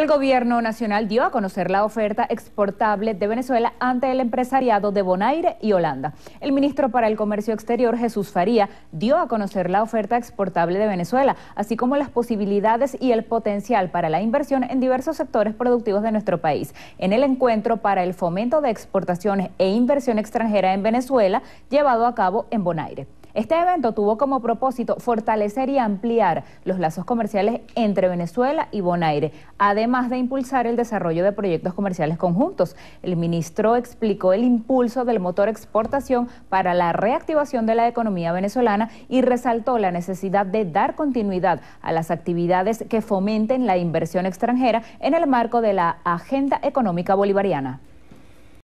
El gobierno nacional dio a conocer la oferta exportable de Venezuela ante el empresariado de Bonaire y Holanda. El ministro para el Comercio Exterior, Jesús Faría, dio a conocer la oferta exportable de Venezuela, así como las posibilidades y el potencial para la inversión en diversos sectores productivos de nuestro país. En el encuentro para el fomento de exportaciones e inversión extranjera en Venezuela, llevado a cabo en Bonaire. Este evento tuvo como propósito fortalecer y ampliar los lazos comerciales entre Venezuela y Bonaire, además de impulsar el desarrollo de proyectos comerciales conjuntos. El ministro explicó el impulso del motor exportación para la reactivación de la economía venezolana y resaltó la necesidad de dar continuidad a las actividades que fomenten la inversión extranjera en el marco de la Agenda Económica Bolivariana.